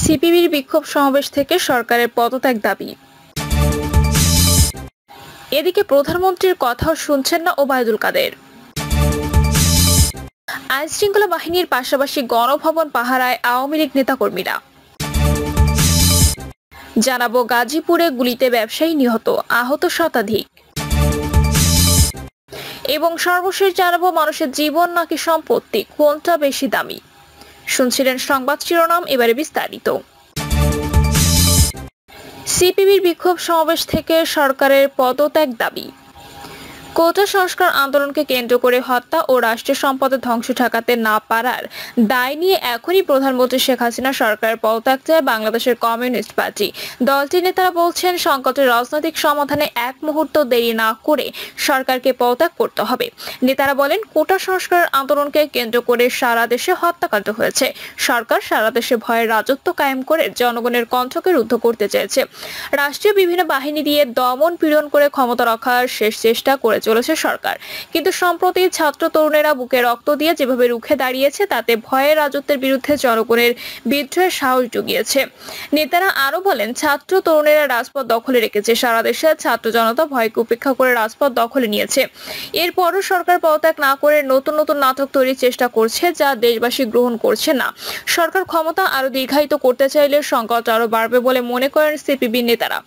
সিপিবির বিক্ষোভ সমাবেশ থেকে সরকারের পদত্যাগ দাবি এদিকে প্রধানমন্ত্রীর কথাও শুনছেন না ওবায়দুল কাদের আইন শৃঙ্খলা বাহিনীর পাশাপাশি গণভবন পাহারায় আওয়ামী লীগ নেতাকর্মীরা জানাবো গাজীপুরে গুলিতে ব্যবসায়ী নিহত আহত শতাধিক এবং সর্বশেষ জানাবো মানুষের জীবন নাকি সম্পত্তি কোনটা বেশি দামি শুনছিলেন সংবাদ শিরোনাম এবারে বিস্তারিত সিপিবির বিক্ষোভ সমাবেশ থেকে সরকারের পদত্যাগ দাবি কোটা সংস্কার আন্দোলনকে কেন্দ্র করে হত্যা ও রাষ্ট্রীয় সম্পদ ধ্বংস ঠেকাতে না পারার দায় নিয়ে এখনই প্রধানমন্ত্রী শেখ হাসিনা সরকারের পদত্যাগ চায় বাংলাদেশের কমিউনিস্ট পার্টি দলটির নেতারা বলছেন সংকটের রাজনৈতিক সমাধানে এক মুহূর্ত দেরি না করে সরকারকে পদত্যাগ করতে হবে নেতারা বলেন কোটা সংস্কার আন্দোলনকে কেন্দ্র করে সারা দেশে হত্যাকাণ্ড হয়েছে সরকার সারা দেশে ভয়ের রাজত্ব কায়েম করে জনগণের কণ্ঠকে রুদ্ধ করতে চেয়েছে রাষ্ট্রীয় বিভিন্ন বাহিনী দিয়ে দমন পীড়ন করে ক্ষমতা রক্ষার শেষ চেষ্টা করে চলেছে সরকার কিন্তু সম্প্রতি ছাত্র তরুণেরা বুকে রক্ত দিয়ে যেভাবে রুখে দাঁড়িয়েছে তাতে ভয়ে রাজত্বের বিরুদ্ধে জনগণের বিদ্রোহের সাহস জুগিয়েছে নেতারা আরো বলেন ছাত্র তরুণেরা রাজপথ দখলে রেখেছে সারা দেশে ছাত্র জনতা ভয়কে উপেক্ষা করে রাজপথ দখলে নিয়েছে এরপরও সরকার পদত্যাগ না করে নতুন নতুন নাটক তৈরির চেষ্টা করছে যা দেশবাসী গ্রহণ করছে না সরকার ক্ষমতা আরো দীর্ঘায়িত করতে চাইলে সংকট আরো বাড়বে বলে মনে করেন সিপিবি নেতারা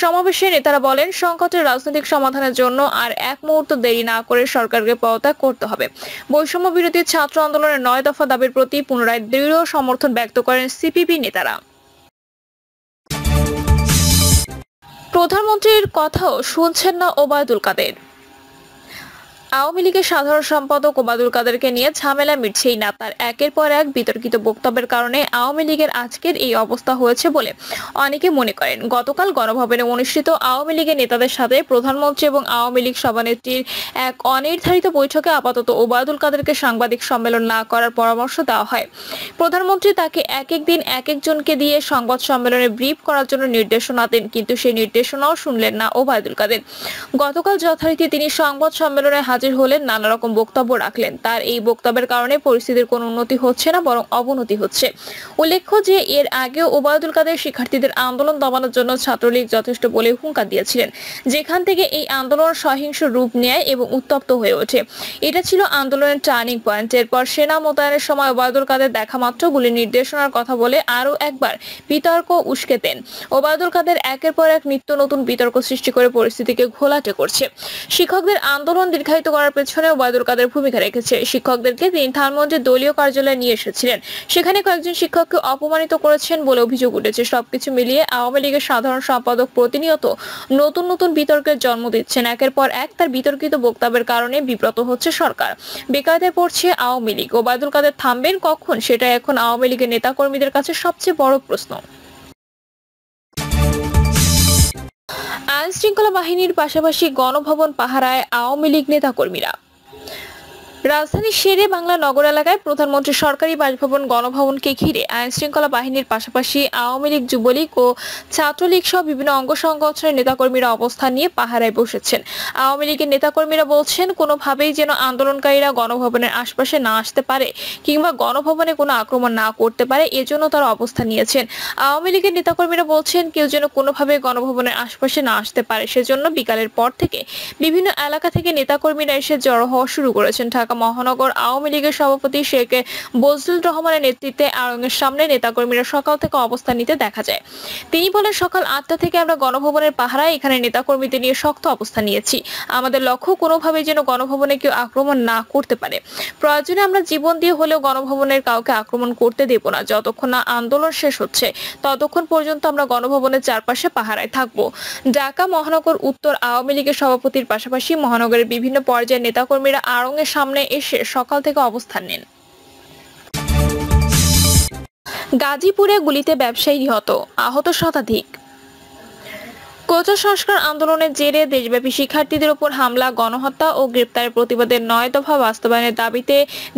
সমাবেশে নেতারা বলেন সংকটের রাজনৈতিক সমাধানের জন্য আর এক মুহূর্ত দেরি না করে সরকারকে পদত্যাগ করতে হবে বৈষম্য বিরোধী ছাত্র আন্দোলনের নয় দফা দাবির প্রতি পুনরায় দৃঢ় সমর্থন ব্যক্ত করেন সিপিপি নেতারা প্রধানমন্ত্রীর কথাও শুনছেন না ওবায়দুল কাদের আওয়ামী লীগের সাধারণ সম্পাদক ওবাদুল কাদেরকে নিয়ে ঝামেলা মিটছেই না তার একের পর এক বিতর্কিত বক্তব্যের কারণে আওয়ামী লীগের আজকের এই অবস্থা হয়েছে বলে অনেকে মনে করেন গতকাল গণভবনে অনুষ্ঠিত আওয়ামী লীগের নেতাদের সাথে প্রধানমন্ত্রী এবং আওয়ামী লীগ সভানেত্রীর এক অনির্ধারিত বৈঠকে আপাতত ওবায়দুল কাদেরকে সাংবাদিক সম্মেলন না করার পরামর্শ দেওয়া হয় প্রধানমন্ত্রী তাকে এক এক দিন এক একজনকে দিয়ে সংবাদ সম্মেলনে ব্রিফ করার জন্য নির্দেশনা দেন কিন্তু সেই নির্দেশনাও শুনলেন না ওবায়দুল কাদের গতকাল যথারীতি তিনি সংবাদ সম্মেলনে হাজির হাজির হলেন নানা রকম বক্তব্য রাখলেন তার এই বক্তব্যের কারণে পরিস্থিতির কোনো উন্নতি হচ্ছে না বরং অবনতি হচ্ছে উল্লেখ্য যে এর আগে ওবায়দুল কাদের শিক্ষার্থীদের আন্দোলন দমানোর জন্য ছাত্রলীগ যথেষ্ট বলে হুঙ্কার দিয়েছিলেন যেখান থেকে এই আন্দোলন সহিংস রূপ নেয় এবং উত্তপ্ত হয়ে ওঠে এটা ছিল আন্দোলনের টার্নিং পয়েন্ট এরপর সেনা মোতায়েনের সময় ওবায়দুল কাদের দেখা মাত্র গুলি নির্দেশনার কথা বলে আরও একবার বিতর্ক উস্কে দেন ওবায়দুল কাদের একের পর এক নিত্য নতুন বিতর্ক সৃষ্টি করে পরিস্থিতিকে ঘোলাটে করছে শিক্ষকদের আন্দোলন দীর্ঘায়িত প্রসারিত করার পেছনে ওবায়দুল কাদের ভূমিকা রেখেছে শিক্ষকদেরকে তিনি ধানমন্ত্রীর দলীয় কার্যালয়ে নিয়ে এসেছিলেন সেখানে কয়েকজন শিক্ষককে অপমানিত করেছেন বলে অভিযোগ উঠেছে সবকিছু মিলিয়ে আওয়ামী লীগের সাধারণ সম্পাদক প্রতিনিয়ত নতুন নতুন বিতর্কের জন্ম দিচ্ছেন একের পর এক তার বিতর্কিত বক্তব্যের কারণে বিব্রত হচ্ছে সরকার বেকায়দে পড়ছে আওয়ামী লীগ ওবায়দুল কাদের থামবেন কখন সেটা এখন আওয়ামী লীগের নেতাকর্মীদের কাছে সবচেয়ে বড় প্রশ্ন আইনশৃঙ্খলা বাহিনীর পাশাপাশি গণভবন পাহারায় আওয়ামী লীগ নেতাকর্মীরা রাজধানীর শেরে বাংলা নগর এলাকায় প্রধানমন্ত্রী সরকারি বাসভবন গণভবনকে ঘিরে আইন শৃঙ্খলা বাহিনীর পাশাপাশি আওয়ামী লীগ যুবলীগ ও ছাত্রলীগ সহ বিভিন্ন অঙ্গ সংগঠনের নেতাকর্মীরা অবস্থান নিয়ে পাহারায় বসেছেন আওয়ামী লীগের নেতাকর্মীরা বলছেন কোনোভাবেই যেন আন্দোলনকারীরা গণভবনের আশপাশে না আসতে পারে কিংবা গণভবনে কোনো আক্রমণ না করতে পারে এজন্য তারা অবস্থান নিয়েছেন আওয়ামী লীগের নেতাকর্মীরা বলছেন কেউ যেন কোনোভাবে গণভবনের আশপাশে না আসতে পারে সেজন্য বিকালের পর থেকে বিভিন্ন এলাকা থেকে নেতাকর্মীরা এসে জড়ো হওয়া শুরু করেছেন ঢাকা ঢাকা মহানগর আওয়ামী লীগের সভাপতি শেখ বজলুল রহমানের নেতৃত্বে আড়ংয়ের সামনে নেতাকর্মীরা সকাল থেকে অবস্থান নিতে দেখা যায় তিনি বলেন সকাল আটটা থেকে আমরা গণভবনের পাহারায় এখানে নেতাকর্মীদের নিয়ে শক্ত অবস্থান নিয়েছি আমাদের লক্ষ্য কোনোভাবে যেন গণভবনে কেউ আক্রমণ না করতে পারে প্রয়োজনে আমরা জীবন দিয়ে হলেও গণভবনের কাউকে আক্রমণ করতে দেব না যতক্ষণ না আন্দোলন শেষ হচ্ছে ততক্ষণ পর্যন্ত আমরা গণভবনের চারপাশে পাহারায় থাকব ঢাকা মহানগর উত্তর আওয়ামী লীগের সভাপতির পাশাপাশি মহানগরের বিভিন্ন পর্যায়ের নেতাকর্মীরা আড়ংয়ের সামনে থানায় এসে সকাল থেকে অবস্থান নেন গাজীপুরে গুলিতে ব্যবসায়ী নিহত আহত শতাধিক কোচা সংস্কার আন্দোলনের জেরে দেশব্যাপী শিক্ষার্থীদের উপর হামলা গণহত্যা ও গ্রেপ্তারের প্রতিবাদে নয় দফা বাস্তবায়নের দাবিতে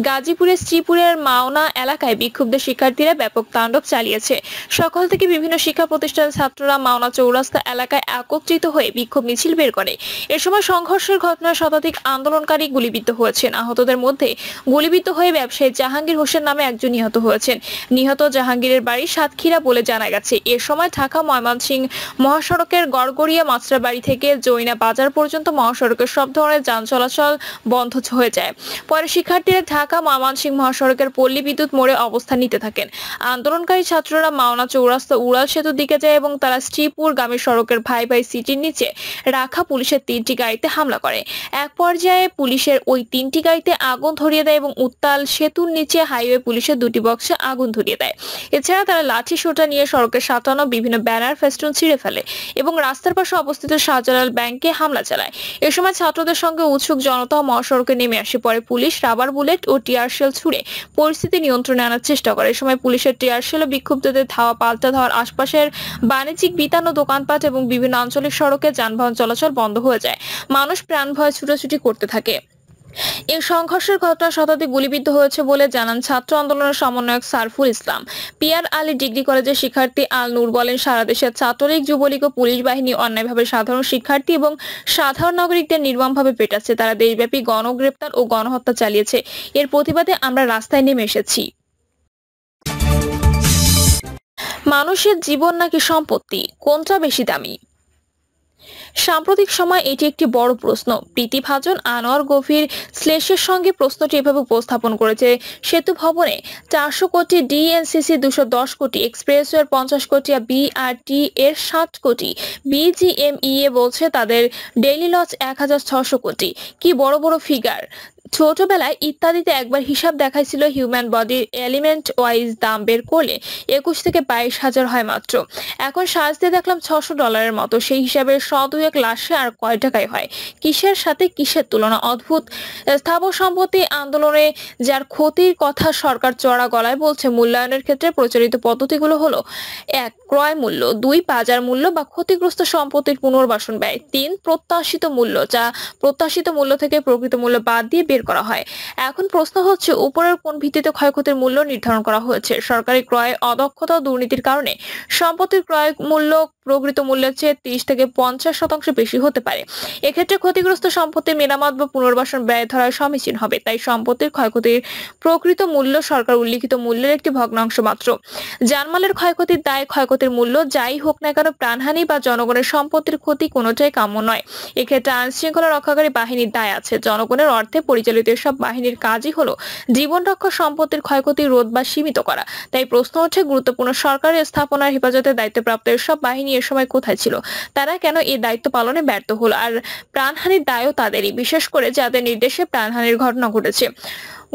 গাজীপুরের শ্রীপুরের মাওনা এলাকায় বিক্ষুব্ধ শিক্ষার্থীরা ব্যাপক তাণ্ডব চালিয়েছে সকাল থেকে বিভিন্ন শিক্ষা প্রতিষ্ঠানের ছাত্ররা মাওনা চৌরাস্তা এলাকায় একত্রিত হয়ে বিক্ষোভ মিছিল বের করে এ সময় সংঘর্ষের ঘটনায় শতাধিক আন্দোলনকারী গুলিবিদ্ধ হয়েছেন আহতদের মধ্যে গুলিবিদ্ধ হয়ে ব্যবসায়ী জাহাঙ্গীর হোসেন নামে একজন নিহত হয়েছেন নিহত জাহাঙ্গীরের বাড়ি সাতক্ষীরা বলে জানা গেছে এ সময় ঢাকা ময়মনসিংহ মহাসড়কের গড়গড়িয়া মাছরা বাড়ি থেকে জৈনা বাজার পর্যন্ত মহাসড়কের সব ধরনের যান চলাচল বন্ধ হয়ে যায় পরে শিক্ষার্থীরা ঢাকা ময়মনসিংহ মহাসড়কের পল্লী বিদ্যুৎ মোড়ে অবস্থান নিতে থাকেন আন্দোলনকারী ছাত্ররা মাওনা চৌরাস্তা উড়াল সেতুর দিকে যায় এবং তারা শ্রীপুর গ্রামের সড়কের ভাই ভাই সিটির নিচে রাখা পুলিশের তিনটি গাড়িতে হামলা করে এক পর্যায়ে পুলিশের ওই তিনটি গাড়িতে আগুন ধরিয়ে দেয় এবং উত্তাল সেতুর নিচে হাইওয়ে পুলিশের দুটি বক্সে আগুন ধরিয়ে দেয় এছাড়া তারা লাঠি সোটা নিয়ে সড়কের সাতানো বিভিন্ন ব্যানার ফেস্টুন ছিঁড়ে ফেলে এবং রাস্তার পাশে অবস্থিত শাহজালাল ব্যাংকে হামলা চালায় এ সময় ছাত্রদের সঙ্গে উৎসুক জনতা মহাসড়কে নেমে আসে পরে পুলিশ রাবার বুলেট ও টিয়ারশেল ছুড়ে পরিস্থিতি নিয়ন্ত্রণে আনার চেষ্টা করে এ সময় পুলিশের টিয়ারশেল ও বিক্ষুব্ধদের ধাওয়া পাল্টা ধাওয়ার আশপাশের বাণিজ্যিক বিতান ও দোকানপাট এবং বিভিন্ন আঞ্চলিক সড়কে যানবাহন চলাচল বন্ধ হয়ে যায় মানুষ প্রাণ ভয়ে ছুটোছুটি করতে থাকে এ সংঘর্ষের ঘটনা শতাধিক গুলিবিদ্ধ হয়েছে বলে জানান ছাত্র আন্দোলনের সমন্বয়ক সারফুল ইসলাম পিয়ার আলী ডিগ্রি কলেজের শিক্ষার্থী আল নূর বলেন সারা দেশের ছাত্রলীগ যুবলীগ ও পুলিশ বাহিনী অন্যায়ভাবে সাধারণ শিক্ষার্থী এবং সাধারণ নাগরিকদের নির্মমভাবে পেটাচ্ছে তারা দেশব্যাপী গণগ্রেপ্তার ও গণহত্যা চালিয়েছে এর প্রতিবাদে আমরা রাস্তায় নেমে এসেছি মানুষের জীবন নাকি সম্পত্তি কোনটা বেশি দামি সাম্প্রতিক সময় এটি একটি বড় প্রশ্ন প্রীতি ভাজন আনোয়ার গভীর শ্লেষের সঙ্গে প্রশ্নটি এভাবে উপস্থাপন করেছে সেতু ভবনে চারশো কোটি ডিএনসিসি দুশো দশ কোটি এক্সপ্রেসওয়ে পঞ্চাশ কোটি আর বিআরটি এর ষাট কোটি বিজিএমইএ বলছে তাদের ডেইলি লস এক হাজার ছশো কোটি কি বড় বড় ফিগার ছোটবেলায় ইত্যাদিতে একবার হিসাব দেখাইছিল হিউম্যান বডির এলিমেন্ট ওয়াইজ দাম বের করলে একুশ থেকে বাইশ হাজার হয় মাত্র এখন সাজতে দেখলাম ছশো ডলারের মতো সেই হিসাবে এক লাশে আর কয় টাকায় হয় কিসের সাথে কিসের তুলনা অদ্ভুত স্থাবর সম্পত্তি আন্দোলনে যার ক্ষতির কথা সরকার চড়া গলায় বলছে মূল্যায়নের ক্ষেত্রে প্রচলিত পদ্ধতিগুলো হলো এক ক্রয় মূল্য দুই বাজার মূল্য বা ক্ষতিগ্রস্ত সম্পত্তির পুনর্বাসন ব্যয় তিন প্রত্যাশিত মূল্য যা প্রত্যাশিত মূল্য থেকে প্রকৃত মূল্য বাদ দিয়ে বের করা হয় এখন প্রশ্ন হচ্ছে উপরের কোন ভিত্তিতে ক্ষয়ক্ষতির মূল্য নির্ধারণ করা হয়েছে সরকারি ক্রয়ে অদক্ষতা দুর্নীতির কারণে সম্পত্তির ক্রয় মূল্য প্রকৃত মূল্যের চেয়ে তিরিশ থেকে পঞ্চাশ শতাংশ বেশি হতে পারে এক্ষেত্রে ক্ষতিগ্রস্ত সম্পত্তি মেরামত বা পুনর্বাসন ব্যয় ধরার সমীচীন হবে তাই সম্পত্তির ক্ষয়ক্ষতির প্রকৃত মূল্য সরকার উল্লিখিত মূল্যের একটি ভগ্নাংশ মাত্র জানমালের ক্ষয়ক্ষতির দায় ক্ষয়ক্ষতির মূল্য যাই হোক না কেন প্রাণহানি বা জনগণের সম্পত্তির ক্ষতি কোনোটাই কাম্য নয় এক্ষেত্রে আইন শৃঙ্খলা রক্ষাকারী বাহিনীর দায় আছে জনগণের অর্থে পরিচালিত সব বাহিনীর কাজই হলো জীবন রক্ষা সম্পত্তির ক্ষয়ক্ষতি রোধ বা সীমিত করা তাই প্রশ্ন হচ্ছে গুরুত্বপূর্ণ সরকারের স্থাপনার হেফাজতে দায়িত্বপ্রাপ্ত সব বাহিনী এ সময় কোথায় ছিল তারা কেন এই দায়িত্ব পালনে ব্যর্থ হল আর প্রাণহানির দায়ও তাদেরই বিশেষ করে যাদের নির্দেশে প্রাণহানির ঘটনা ঘটেছে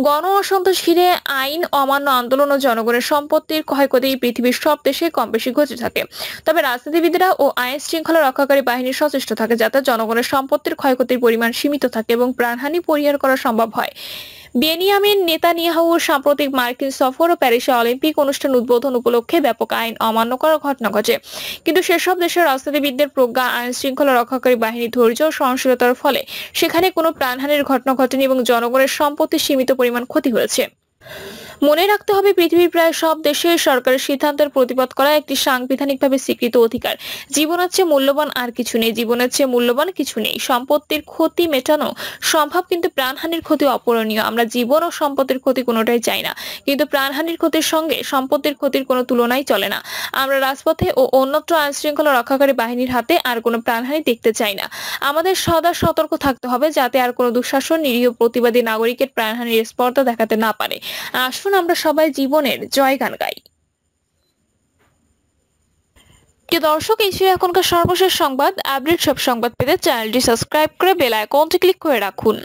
গণ অসন্তোষ ঘিরে আইন অমান্য আন্দোলন ও জনগণের সম্পত্তির ক্ষয়ক্ষতি পৃথিবীর সব দেশে কম বেশি ঘটে থাকে তবে রাজনীতিবিদরা ও আইন শৃঙ্খলা রক্ষাকারী বাহিনী সচেষ্ট থাকে যাতে জনগণের সম্পত্তির ক্ষয়ক্ষতির পরিমাণ সীমিত থাকে এবং প্রাণহানি পরিহার করা সম্ভব হয় বেনিয়ামিন নেতানিয়াহু সাম্প্রতিক মার্কিন সফর ও প্যারিসে অলিম্পিক অনুষ্ঠান উদ্বোধন উপলক্ষে ব্যাপক আইন অমান্য করার ঘটনা ঘটে কিন্তু সেসব দেশের রাজনীতিবিদদের প্রজ্ঞা আইন শৃঙ্খলা রক্ষাকারী বাহিনী ধৈর্য ও সহনশীলতার ফলে সেখানে কোনো প্রাণহানির ঘটনা ঘটেনি এবং জনগণের সম্পত্তি সীমিত পরিমাণ ক্ষতি হয়েছে মনে রাখতে হবে পৃথিবীর প্রায় সব দেশে সরকারের সিদ্ধান্তের প্রতিবাদ করা একটি সাংবিধানিকভাবে স্বীকৃত অধিকার জীবনের চেয়ে মূল্যবান আর কিছু নেই জীবনের চেয়ে মূল্যবান কিছু নেই সম্পত্তির ক্ষতি মেটানো সম্ভব কিন্তু প্রাণহানির ক্ষতি অপূরণীয় আমরা জীবন ও সম্পত্তির ক্ষতি কোনোটাই চাই না কিন্তু প্রাণহানির ক্ষতির সঙ্গে সম্পত্তির ক্ষতির কোনো তুলনাই চলে না আমরা রাজপথে ও অন্যত্র আইন শৃঙ্খলা রক্ষাকারী বাহিনীর হাতে আর কোনো প্রাণহানি দেখতে চাই না আমাদের সদা সতর্ক থাকতে হবে যাতে আর কোনো দুঃশাসন নিরীহ প্রতিবাদী নাগরিকের প্রাণহানির স্পর্ধা দেখাতে না পারে আসুন আমরা সবাই জীবনের জয় গান গাই দর্শক এই ছিল এখনকার সর্বশেষ সংবাদ আপডেট সব সংবাদ পেতে চ্যানেলটি সাবস্ক্রাইব করে বেল আইকনটি ক্লিক করে রাখুন